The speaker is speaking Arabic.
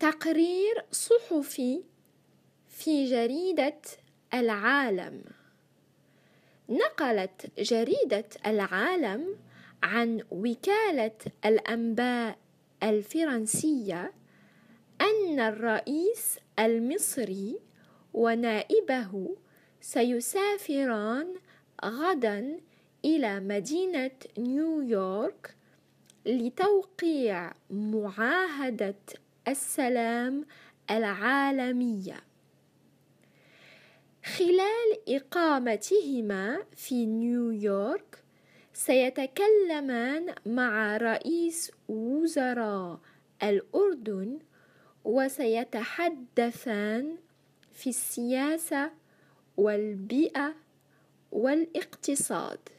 تقرير صحفي في جريدة العالم نقلت جريدة العالم عن وكالة الأنباء الفرنسية أن الرئيس المصري ونائبه سيسافران غدا إلى مدينة نيويورك لتوقيع معاهدة السلام العالمية خلال إقامتهما في نيويورك سيتكلمان مع رئيس وزراء الأردن وسيتحدثان في السياسة والبيئة والاقتصاد